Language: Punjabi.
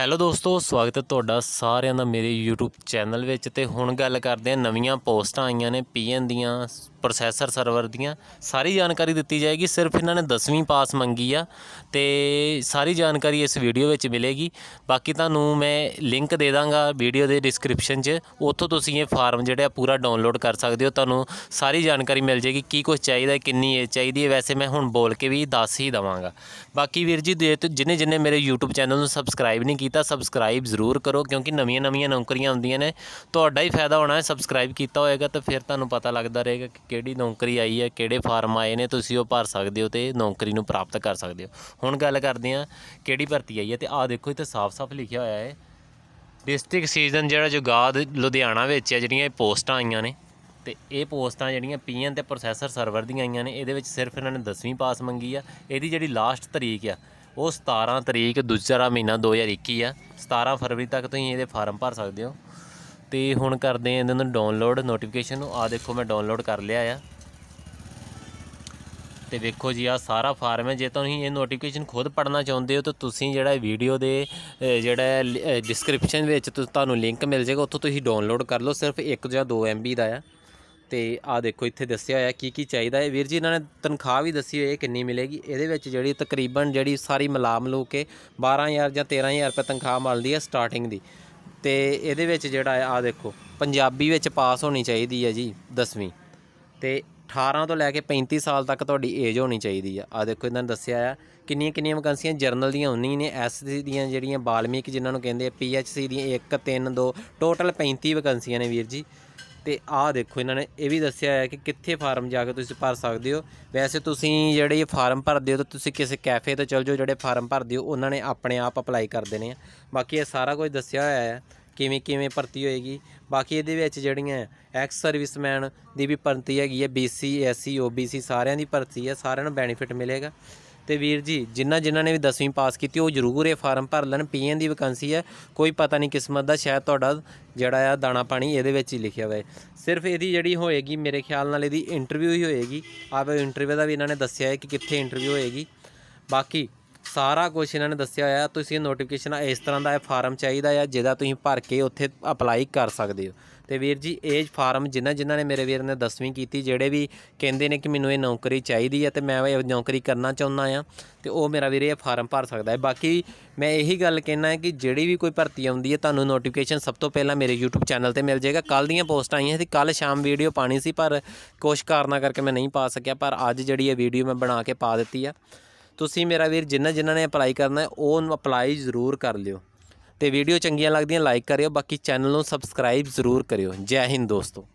ਹੈਲੋ ਦੋਸਤੋ ਸਵਾਗਤ ਹੈ ਤੁਹਾਡਾ ਸਾਰਿਆਂ ਦਾ ਮੇਰੇ YouTube ਚੈਨਲ ਵਿੱਚ ਤੇ ਹੁਣ ਗੱਲ ਕਰਦੇ ਹਾਂ ਨਵੀਆਂ ਪੋਸਟਾਂ ਆਈਆਂ ਨੇ ਪੀਐਨ ਦੀਆਂ ਪ੍ਰੋਸੈਸਰ ਸਰਵਰ ਦੀਆਂ ਸਾਰੀ ਜਾਣਕਾਰੀ ਦਿੱਤੀ ਜਾਏਗੀ ਸਿਰਫ ਇਹਨਾਂ ਨੇ 10ਵੀਂ ਪਾਸ ਮੰਗੀ ਆ ਤੇ ਸਾਰੀ ਜਾਣਕਾਰੀ ਇਸ ਵੀਡੀਓ ਵਿੱਚ ਮਿਲੇਗੀ ਬਾਕੀ ਤੁਹਾਨੂੰ ਮੈਂ ਲਿੰਕ ਦੇ ਦਾਂਗਾ ਵੀਡੀਓ ਦੇ ਡਿਸਕ੍ਰਿਪਸ਼ਨ 'ਚ ਉੱਥੋਂ ਤੁਸੀਂ ਇਹ ਫਾਰਮ ਜਿਹੜਾ ਪੂਰਾ ਡਾਊਨਲੋਡ ਕਰ ਸਕਦੇ ਹੋ ਤੁਹਾਨੂੰ ਸਾਰੀ ਜਾਣਕਾਰੀ ਮਿਲ ਜਾਏਗੀ ਕੀ ਕੁਝ ਚਾਹੀਦਾ ਕਿੰਨੀ ਏਜ ਚਾਹੀਦੀ ਹੈ ਵੈਸੇ ਮੈਂ ਹੁਣ ਬੋਲ ਕੇ ਵੀ ਦੱਸ ਹੀ ਦਵਾਂਗਾ ਬਾਕੀ ਵੀਰ ਜੀ ਜਿਹਨੇ ਜਿਹਨੇ ਮੇਰੇ YouTube ਚੈਨਲ ਨੂੰ ਸਬਸਕ੍ਰਾਈਬ ਨਹੀਂ ਕੀਤਾ ਤਾਂ ਸਬਸਕ੍ਰਾਈਬ ਜ਼ਰੂਰ ਕਰੋ ਕਿਉਂਕਿ ਨਵੀਆਂ-ਨਵੀਆਂ ਨੌਕਰੀਆਂ ਹੁੰਦੀਆਂ ਨੇ ਤੁਹਾਡਾ ਹੀ ਫਾਇਦਾ ਹੋਣਾ ਹੈ ਸਬਸਕ੍ਰਾਈਬ ਕੀਤਾ ਹੋਏਗਾ ਤਾਂ ਫਿਰ ਤੁਹਾਨੂੰ ਪਤਾ ਲੱਗਦਾ ਰਹੇਗਾ ਕਿ ਕਿਹੜੀ ਨੌਕਰੀ ਆਈ ਹੈ ਕਿਹੜੇ ਫਾਰਮ ਆਏ ਨੇ ਤੁਸੀਂ ਉਹ ਭਰ ਸਕਦੇ ਹੋ ਤੇ ਨੌਕਰੀ ਨੂੰ ਪ੍ਰਾਪਤ ਕਰ ਸਕਦੇ ਹੋ ਹੁਣ ਗੱਲ ਕਰਦੇ ਹਾਂ ਕਿਹੜੀ ਭਰਤੀ ਆਈ ਹੈ ਤੇ ਆਹ ਦੇਖੋ ਇੱਥੇ ਸਾਫ਼-ਸਾਫ਼ ਲਿਖਿਆ ਹੋਇਆ ਹੈ ਡਿਸਟ੍ਰਿਕਟ ਸੀਜ਼ਨ ਜਿਹੜਾ ਜੁਗਾਦ ਲੁਧਿਆਣਾ ਵਿੱਚ ਹੈ ਜਿਹੜੀਆਂ ਇਹ ਪੋਸਟਾਂ ਆਈਆਂ ਨੇ ਤੇ ਇਹ ਪੋਸਟਾਂ ਜਿਹੜੀਆਂ ਪੀਐਨ ਤੇ ਪ੍ਰੋਸੈਸਰ ਸਰਵਰ ਦੀਆਂ ਆਈਆਂ ਨੇ ਇਹਦੇ ਵਿੱਚ ਸਿਰਫ ਇਹਨਾਂ ਨੇ 10ਵੀਂ ਪਾਸ ਮੰਗੀ ਆ ਇਹਦੀ ਜਿਹੜੀ ਲਾਸਟ ਤਰੀਕ ਆ ਉਹ 17 ਤਰੀਕ ਦੂਜਾ ਮਹੀਨਾ 2021 ਆ 17 ਫਰਵਰੀ ਤੱਕ ਤੁਸੀਂ ਇਹਦੇ ਫਾਰਮ ਭਰ ਸਕਦੇ ਹੋ ਤੇ ਹੁਣ ਕਰਦੇ ਆ ਇਹਨਾਂ ਨੂੰ ਡਾਊਨਲੋਡ ਨੋਟੀਫਿਕੇਸ਼ਨ ਨੂੰ ਆ ਦੇਖੋ ਮੈਂ ਡਾਊਨਲੋਡ ਕਰ ਲਿਆ ਆ ਤੇ ਵੇਖੋ ਜੀ ਆ ਸਾਰਾ ਫਾਰਮ ਹੈ ਜੇ ਤੁਸੀਂ ਇਹ ਨੋਟੀਫਿਕੇਸ਼ਨ ਖੁਦ ਪੜਨਾ ਚਾਹੁੰਦੇ ਹੋ ਤਾਂ ਤੁਸੀਂ ਜਿਹੜਾ ਵੀਡੀਓ ਦੇ ਜਿਹੜਾ ਡਿਸਕ੍ਰਿਪਸ਼ਨ ਵਿੱਚ ਤੁਹਾਨੂੰ ਲਿੰਕ ਮਿਲ ਜਾਏਗਾ ਉੱਥੋਂ ਤੁਸੀਂ ਡਾਊਨਲੋਡ ਕਰ ਲਓ ਸਿਰਫ 1 ਜਾਂ 2 MB ਦਾ ਆ ਤੇ ਆ ਦੇਖੋ ਇੱਥੇ ਦੱਸਿਆ ਹੋਇਆ ਕੀ ਕੀ ਚਾਹੀਦਾ ਹੈ ਵੀਰ ਜੀ ਇਹਨਾਂ ਨੇ ਤਨਖਾਹ ਵੀ ਦੱਸੀ ਹੋਈ ਹੈ ਕਿੰਨੀ ਮਿਲੇਗੀ ਇਹਦੇ ਵਿੱਚ ਜਿਹੜੀ ਤਕਰੀਬਨ ਜਿਹੜੀ ਸਾਰੀ ਮਲਾਮ ਲੋ ਕੇ 12000 ਜਾਂ 13000 ਰੁਪਏ ਤਨਖਾਹ ਮਿਲਦੀ ਹੈ ਸਟਾਰਟਿੰਗ ਦੀ ਤੇ ਇਹਦੇ ਵਿੱਚ ਜਿਹੜਾ ਆ ਦੇਖੋ ਪੰਜਾਬੀ ਵਿੱਚ ਪਾਸ ਹੋਣੀ ਚਾਹੀਦੀ ਹੈ ਜੀ 10ਵੀਂ ਤੇ 18 ਤੋਂ ਲੈ ਕੇ 35 ਸਾਲ ਤੱਕ ਤੁਹਾਡੀ ਏਜ ਹੋਣੀ ਚਾਹੀਦੀ ਆ ਆ ਦੇਖੋ ਇਹਨਾਂ ਨੇ ਦੱਸਿਆ ਆ ਕਿੰਨੀਆਂ ਕਿੰਨੀਆਂ ਵਕੈਂਸੀਆਂ ਜਰਨਲ ਦੀਆਂ ਹੁੰਦੀਆਂ ਨੇ ਐਸਸੀ ਦੀਆਂ ਜਿਹੜੀਆਂ ਬਾਲਮੀਕ ਜਿਨ੍ਹਾਂ ਨੂੰ ਕਹਿੰਦੇ ਆ ਪੀਐਚਸੀ ਦੀਆਂ 1 3 2 ਟੋਟਲ 35 ਵਕੈਂਸੀਆਂ ਨੇ ਵੀਰ ਜੀ ਤੇ ਆਹ ਦੇਖੋ ਇਹਨਾਂ ਨੇ ਇਹ ਵੀ ਦੱਸਿਆ ਹੈ ਕਿ ਕਿੱਥੇ ਫਾਰਮ ਜਾ ਕੇ ਤੁਸੀਂ ਭਰ ਸਕਦੇ ਹੋ ਵੈਸੇ ਤੁਸੀਂ ਜਿਹੜੇ ਫਾਰਮ ਭਰਦੇ ਹੋ ਤਾਂ ਤੁਸੀਂ ਕਿਸੇ ਕੈਫੇ ਤੇ ਚਲ ਜਾਓ ਜਿਹੜੇ ਫਾਰਮ ਭਰਦੇ ਹੋ ਉਹਨਾਂ ਨੇ ਆਪਣੇ ਆਪ ਅਪਲਾਈ ਕਰ ਦੇਣੇ ਆ ਬਾਕੀ ਇਹ ਸਾਰਾ ਕੁਝ ਦੱਸਿਆ ਹੋਇਆ ਹੈ ਕਿਵੇਂ ਕਿਵੇਂ ਭਰਤੀ ਹੋਏਗੀ ਬਾਕੀ ਇਹਦੇ ਵਿੱਚ ਜਿਹੜੀਆਂ ਐਕਸ ਸਰਵਿਸਮੈਨ ਦੀ ਵੀ ਭਰਤੀ ਹੈਗੀ ਹੈ ਬੀਸੀ ਐਸਸੀ ਓਬੀਸੀ ਸਾਰਿਆਂ ਦੀ ਭਰਤੀ ਹੈ ਸਾਰਿਆਂ ਨੂੰ ਬੈਨੀਫਿਟ ਮਿਲੇਗਾ ਤੇ ਵੀਰ ਜੀ ਜਿਨ੍ਹਾਂ ਜਿਨ੍ਹਾਂ ਨੇ ਵੀ 10ਵੀਂ ਪਾਸ ਕੀਤੀ ਉਹ ਜ਼ਰੂਰ ਇਹ ਫਾਰਮ ਭਰ ਲੈਣ ਪੀਐਨ ਦੀ ਵੈਕੈਂਸੀ ਹੈ ਕੋਈ ਪਤਾ ਨਹੀਂ ਕਿਸਮਤ ਦਾ ਸ਼ਾਇਦ ਤੁਹਾਡਾ ਜਿਹੜਾ ਆ ਦਾਣਾ ਪਾਣੀ ਇਹਦੇ ਵਿੱਚ ਹੀ ਲਿਖਿਆ ਹੋਇਆ ਸਿਰਫ ਇਹਦੀ ਜਿਹੜੀ ਹੋਏਗੀ ਮੇਰੇ ਖਿਆਲ ਨਾਲ ਇਹਦੀ ਇੰਟਰਵਿਊ ਹੀ ਹੋਏਗੀ ਆਪ ਇੰਟਰਵਿਊ ਦਾ ਵੀ ਇਹਨਾਂ ਨੇ ਦੱਸਿਆ ਹੈ ਕਿ ਕਿੱਥੇ ਇੰਟਰਵਿਊ ਹੋਏਗੀ ਬਾਕੀ ਸਾਰਾ ਕੁਝ ਇਹਨਾਂ ਨੇ ਦੱਸਿਆ ਹੋਇਆ ਤੁਸੀਂ ਇਹ ਨੋਟੀਫਿਕੇਸ਼ਨ ਇਸ ਤਰ੍ਹਾਂ ਦਾ ਇਹ ਫਾਰਮ ਚਾਹੀਦਾ ਆ ਜਿਹਦਾ ਤੁਸੀਂ ਭਰ ਕੇ ਉੱਥੇ ਅਪਲਾਈ ਕਰ ਸਕਦੇ ਹੋ ਤੇ ਵੀਰ ਜੀ ਇਹ ਫਾਰਮ ਜਿਨ੍ਹਾਂ ਜਿਨ੍ਹਾਂ ਨੇ ਮੇਰੇ ਵੀਰ ਨੇ 10ਵੀਂ ਕੀਤੀ ਜਿਹੜੇ ਵੀ ਕਹਿੰਦੇ ਨੇ ਕਿ ਮੈਨੂੰ ਇਹ ਨੌਕਰੀ ਚਾਹੀਦੀ ਹੈ ਤੇ ਮੈਂ ਇਹ ਨੌਕਰੀ ਕਰਨਾ ਚਾਹੁੰਦਾ ਆ ਤੇ ਉਹ ਮੇਰਾ ਵੀਰ ਇਹ ਫਾਰਮ ਭਰ ਸਕਦਾ ਹੈ ਬਾਕੀ ਮੈਂ ਇਹੀ ਗੱਲ ਕਹਿਣਾ ਹੈ ਕਿ ਜਿਹੜੀ ਵੀ ਕੋਈ ਭਰਤੀ ਆਉਂਦੀ ਹੈ ਤੁਹਾਨੂੰ ਨੋਟੀਫਿਕੇਸ਼ਨ ਸਭ ਤੋਂ ਪਹਿਲਾਂ ਮੇਰੇ YouTube ਚੈਨਲ ਤੇ ਮਿਲ ਜਾਏਗਾ ਕੱਲ ਦੀਆਂ ਪੋਸਟ ਆਈਆਂ ਸੀ ਕੱਲ ਸ਼ਾਮ ਵੀਡੀਓ ਪਾਣੀ ਸੀ ਪਰ ਕੁਝ ਕਾਰਨਾਂ ਕਰਕੇ ਮੈਂ ਨਹੀਂ ਪਾ ਸਕਿਆ ਪਰ ਅੱਜ ਜਿਹੜੀ ਇਹ ਵੀਡੀਓ ਮੈਂ ਬਣਾ ਕੇ ਪਾ ਦਿੱਤੀ ਆ ਤੁਸੀਂ ਮੇਰਾ ਵੀਰ ਜਿੰਨਾ ਜਿੰਨਾ ਨੇ ਅਪਲਾਈ ਕਰਨਾ ਹੈ ਉਹ ਅਪਲਾਈ ਜ਼ਰੂਰ ਕਰ ਲਿਓ ਤੇ ਵੀਡੀਓ ਚੰਗੀਆਂ ਲੱਗਦੀਆਂ ਲਾਈਕ ਕਰਿਓ ਬਾਕੀ ਚੈਨਲ ਨੂੰ ਸਬਸਕ੍ਰਾਈਬ ਜ਼ਰੂਰ ਕਰਿਓ ਜੈ ਹਿੰਦ ਦੋਸਤੋ